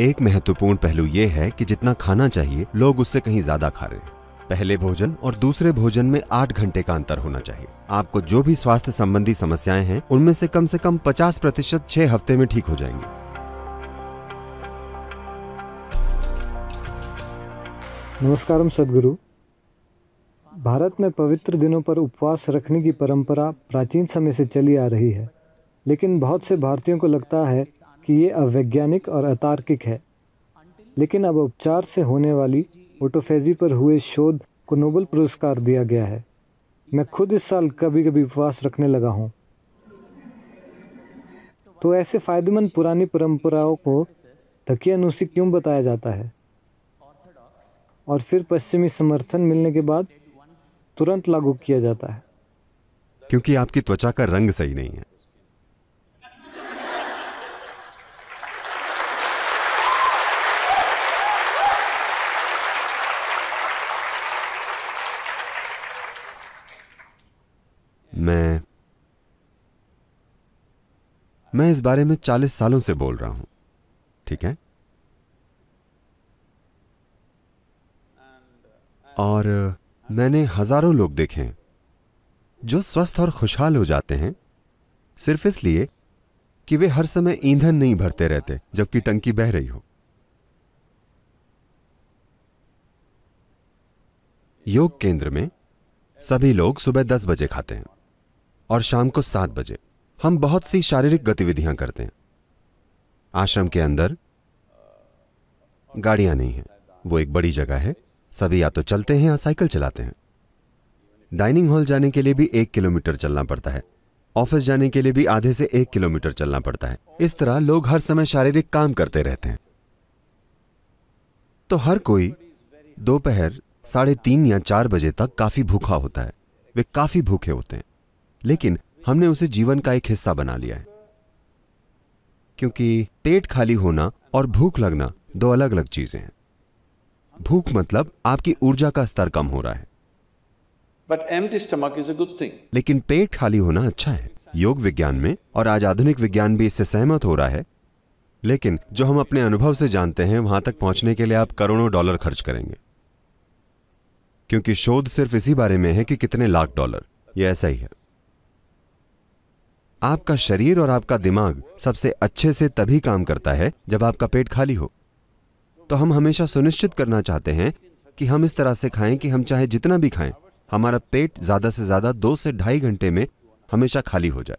एक महत्वपूर्ण पहलू ये है कि जितना खाना चाहिए लोग उससे कहीं ज्यादा खा रहे हैं पहले भोजन और दूसरे भोजन में आठ घंटे का अंतर होना चाहिए आपको जो भी स्वास्थ्य संबंधी समस्याएं हैं उनमें से कम से कम 50 प्रतिशत छह हफ्ते में ठीक हो जाएंगे नमस्कार सदगुरु भारत में पवित्र दिनों पर उपवास रखने की परंपरा प्राचीन समय से चली आ रही है लेकिन बहुत से भारतीयों को लगता है कि ये अवैज्ञानिक और अतार्किक है लेकिन अब उपचार से होने वाली ओटोफेजी पर हुए शोध को नोबल पुरस्कार दिया गया है मैं खुद इस साल कभी कभी उपवास रखने लगा हूँ तो ऐसे फ़ायदेमंद पुरानी परंपराओं को धकियानुसी क्यों बताया जाता है और फिर पश्चिमी समर्थन मिलने के बाद तुरंत लागू किया जाता है क्योंकि आपकी त्वचा का रंग सही नहीं है मैं मैं इस बारे में चालीस सालों से बोल रहा हूं ठीक है और मैंने हजारों लोग देखे हैं जो स्वस्थ और खुशहाल हो जाते हैं सिर्फ इसलिए कि वे हर समय ईंधन नहीं भरते रहते जबकि टंकी बह रही हो योग केंद्र में सभी लोग सुबह दस बजे खाते हैं और शाम को सात बजे हम बहुत सी शारीरिक गतिविधियां करते हैं आश्रम के अंदर गाड़ियां नहीं हैं वो एक बड़ी जगह है सभी या तो चलते हैं या साइकिल चलाते हैं डाइनिंग हॉल जाने के लिए भी एक किलोमीटर चलना पड़ता है ऑफिस जाने के लिए भी आधे से एक किलोमीटर चलना पड़ता है इस तरह लोग हर समय शारीरिक काम करते रहते हैं तो हर कोई दोपहर साढ़े तीन या चार बजे तक काफी भूखा होता है वे काफी भूखे होते हैं लेकिन हमने उसे जीवन का एक हिस्सा बना लिया है क्योंकि पेट खाली होना और भूख लगना दो अलग अलग चीजें हैं भूख मतलब आपकी ऊर्जा का स्तर कम हो रहा है But empty stomach is a good thing लेकिन पेट खाली होना अच्छा है योग विज्ञान में और आज आधुनिक विज्ञान भी इससे सहमत हो रहा है लेकिन जो हम अपने अनुभव से जानते हैं वहां तक पहुंचने के लिए आप करोड़ों डॉलर खर्च करेंगे क्योंकि शोध सिर्फ इसी बारे में है कि कितने लाख डॉलर यह ऐसा ही है आपका शरीर और आपका दिमाग सबसे अच्छे से तभी काम करता है जब आपका पेट खाली हो तो हम हमेशा सुनिश्चित करना चाहते हैं कि हम इस तरह से खाएं कि हम चाहे जितना भी खाएं हमारा पेट ज़्यादा से ज़्यादा दो से ढाई घंटे में हमेशा खाली हो जाए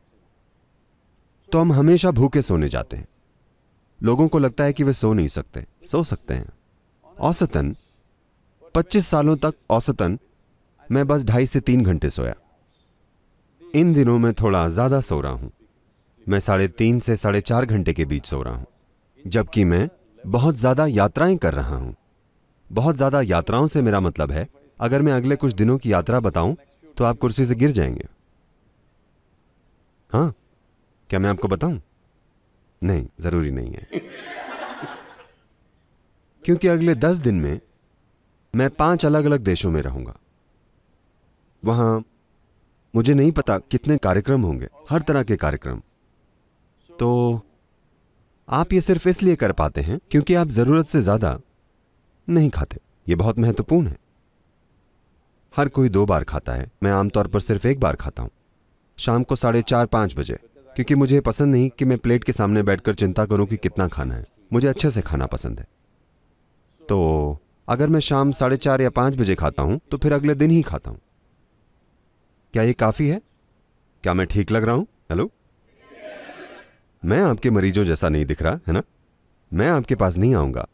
तो हम हमेशा भूखे सोने जाते हैं लोगों को लगता है कि वे सो नहीं सकते सो सकते हैं औसतन 25 सालों तक औसतन मैं बस ढाई से तीन घंटे सोया इन दिनों मैं थोड़ा ज़्यादा सो रहा हूँ मैं साढ़े तीन से साढ़े चार घंटे के बीच सो रहा हूँ जबकि मैं बहुत ज़्यादा यात्राएं कर रहा हूँ बहुत ज़्यादा यात्राओं से मेरा मतलब है अगर मैं अगले कुछ दिनों की यात्रा बताऊं तो आप कुर्सी से गिर जाएंगे हाँ क्या मैं आपको बताऊं नहीं ज़रूरी नहीं है क्योंकि अगले दस दिन में मैं पांच अलग अलग देशों में रहूंगा वहां मुझे नहीं पता कितने कार्यक्रम होंगे हर तरह के कार्यक्रम तो आप ये सिर्फ इसलिए कर पाते हैं क्योंकि आप ज़रूरत से ज़्यादा नहीं खाते ये बहुत महत्वपूर्ण है हर कोई दो बार खाता है मैं आमतौर पर सिर्फ एक बार खाता हूं शाम को साढ़े चार पांच बजे क्योंकि मुझे पसंद नहीं कि मैं प्लेट के सामने बैठकर चिंता करूं कि कितना खाना है मुझे अच्छे से खाना पसंद है तो अगर मैं शाम साढ़े चार या पांच बजे खाता हूँ तो फिर अगले दिन ही खाता हूं क्या ये काफ़ी है क्या मैं ठीक लग रहा हूं हेलो मैं आपके मरीजों जैसा नहीं दिख रहा है ना मैं आपके पास नहीं आऊंगा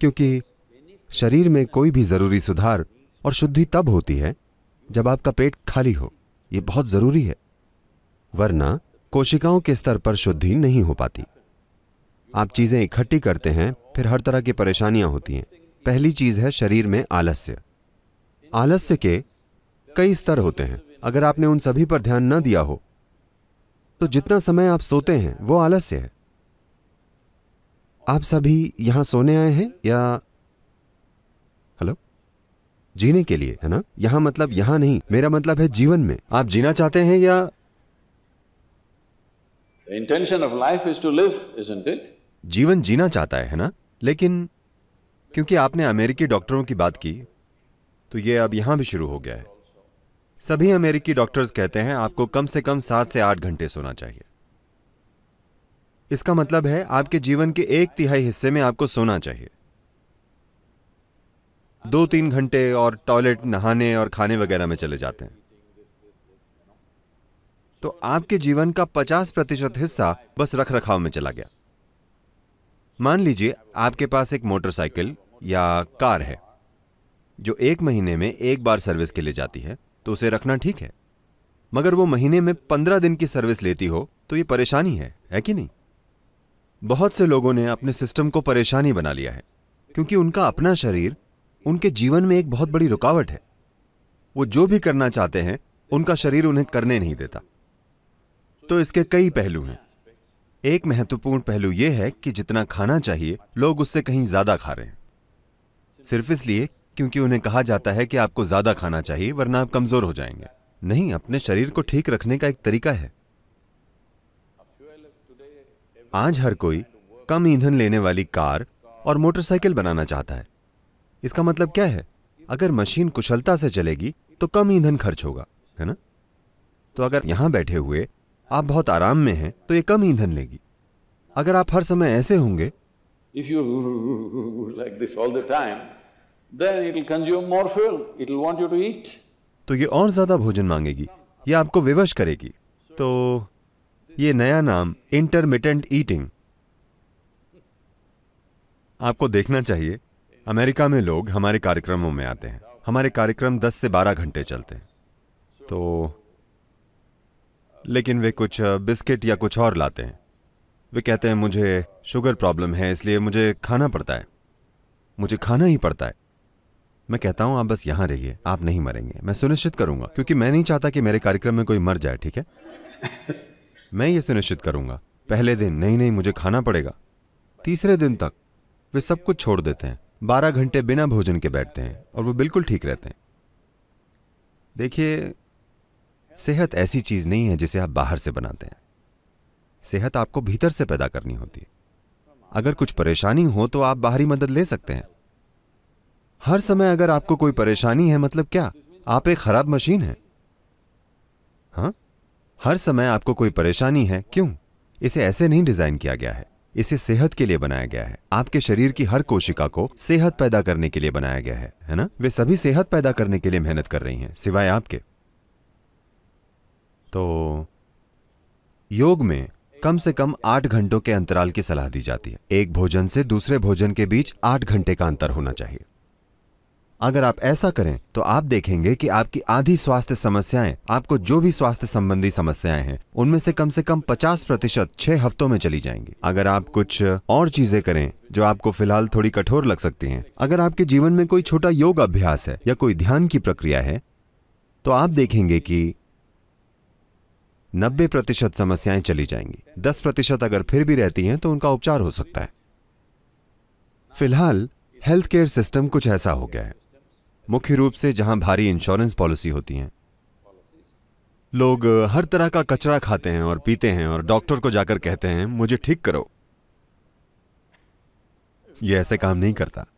क्योंकि शरीर में कोई भी जरूरी सुधार और शुद्धि तब होती है जब आपका पेट खाली हो यह बहुत जरूरी है वरना कोशिकाओं के स्तर पर शुद्धि नहीं हो पाती आप चीजें इकट्ठी करते हैं फिर हर तरह की परेशानियां होती हैं पहली चीज है शरीर में आलस्य आलस्य के कई स्तर होते हैं अगर आपने उन सभी पर ध्यान न दिया हो तो जितना समय आप सोते हैं वो आलस्य है आप सभी यहां सोने आए हैं या हेलो जीने के लिए है ना यहां मतलब यहां नहीं मेरा मतलब है जीवन में आप जीना चाहते हैं या intention of life is to live is it जीवन जीना चाहता है, है ना लेकिन क्योंकि आपने अमेरिकी डॉक्टरों की बात की तो ये अब यहाँ भी शुरू हो गया है सभी अमेरिकी डॉक्टर्स कहते हैं आपको कम से कम सात से आठ घंटे सोना चाहिए इसका मतलब है आपके जीवन के एक तिहाई हिस्से में आपको सोना चाहिए दो तीन घंटे और टॉयलेट नहाने और खाने वगैरह में चले जाते हैं तो आपके जीवन का 50 प्रतिशत हिस्सा बस रख रखाव में चला गया मान लीजिए आपके पास एक मोटरसाइकिल या कार है जो एक महीने में एक बार सर्विस के लिए जाती है तो उसे रखना ठीक है मगर वो महीने में पंद्रह दिन की सर्विस लेती हो तो ये परेशानी है है कि नहीं बहुत से लोगों ने अपने सिस्टम को परेशानी बना लिया है क्योंकि उनका अपना शरीर उनके जीवन में एक बहुत बड़ी रुकावट है वो जो भी करना चाहते हैं उनका शरीर उन्हें करने नहीं देता तो इसके कई पहलू हैं एक महत्वपूर्ण पहलू यह है कि जितना खाना चाहिए लोग उससे कहीं ज्यादा खा रहे हैं सिर्फ इसलिए क्योंकि उन्हें कहा जाता है कि आपको ज्यादा खाना चाहिए वरना आप कमजोर हो जाएंगे नहीं अपने शरीर को ठीक रखने का एक तरीका है आज हर कोई कम ईंधन लेने वाली कार और मोटरसाइकिल बनाना चाहता है इसका मतलब क्या है अगर मशीन कुशलता से चलेगी तो कम ईंधन खर्च होगा है ना तो अगर यहां बैठे हुए आप बहुत आराम में हैं तो ये कम ईंधन लेगी अगर आप हर समय ऐसे होंगे if you like this all the time then it will consume more fuel. It will want you to eat. तो ये और ज़्यादा भोजन मांगेगी ये आपको विवश करेगी तो ये नया नाम इंटरमिटेंट ईटिंग आपको देखना चाहिए अमेरिका में लोग हमारे कार्यक्रमों में आते हैं हमारे कार्यक्रम 10 से 12 घंटे चलते हैं तो लेकिन वे कुछ बिस्किट या कुछ और लाते हैं वे कहते हैं मुझे शुगर प्रॉब्लम है इसलिए मुझे खाना पड़ता है मुझे खाना ही पड़ता है मैं कहता हूँ आप बस यहाँ रहिए आप नहीं मरेंगे मैं सुनिश्चित करूंगा क्योंकि मैं नहीं चाहता कि मेरे कार्यक्रम में कोई मर जाए ठीक है मैं ये सुनिश्चित करूंगा पहले दिन नहीं नहीं मुझे खाना पड़ेगा तीसरे दिन तक वे सब कुछ छोड़ देते हैं बारह घंटे बिना भोजन के बैठते हैं और वो बिल्कुल ठीक रहते हैं देखिए सेहत ऐसी चीज़ नहीं है जिसे आप बाहर से बनाते हैं सेहत आपको भीतर से पैदा करनी होती है अगर कुछ परेशानी हो तो आप बाहरी मदद ले सकते हैं हर समय अगर आपको कोई परेशानी है मतलब क्या आप एक खराब मशीन है हा? हर समय आपको कोई परेशानी है क्यों इसे ऐसे नहीं डिजाइन किया गया है इसे सेहत के लिए बनाया गया है आपके शरीर की हर कोशिका को सेहत पैदा करने के लिए बनाया गया है है ना वे सभी सेहत पैदा करने के लिए मेहनत कर रही हैं सिवाय आपके तो योग में कम से कम आठ घंटों के अंतराल की सलाह दी जाती है एक भोजन से दूसरे भोजन के बीच आठ घंटे का अंतर होना चाहिए अगर आप ऐसा करें तो आप देखेंगे कि आपकी आधी स्वास्थ्य समस्याएं आपको जो भी स्वास्थ्य संबंधी समस्याएं हैं उनमें से कम से कम 50 प्रतिशत छह हफ्तों में चली जाएंगी अगर आप कुछ और चीजें करें जो आपको फिलहाल थोड़ी कठोर लग सकती हैं अगर आपके जीवन में कोई छोटा योग अभ्यास है या कोई ध्यान की प्रक्रिया है तो आप देखेंगे कि नब्बे प्रतिशत समस्याएं चली जाएंगी दस प्रतिशत अगर फिर भी रहती हैं तो उनका उपचार हो सकता है फिलहाल हेल्थ केयर सिस्टम कुछ ऐसा हो गया है मुख्य रूप से जहां भारी इंश्योरेंस पॉलिसी होती हैं लोग हर तरह का कचरा खाते हैं और पीते हैं और डॉक्टर को जाकर कहते हैं मुझे ठीक करो ये ऐसे काम नहीं करता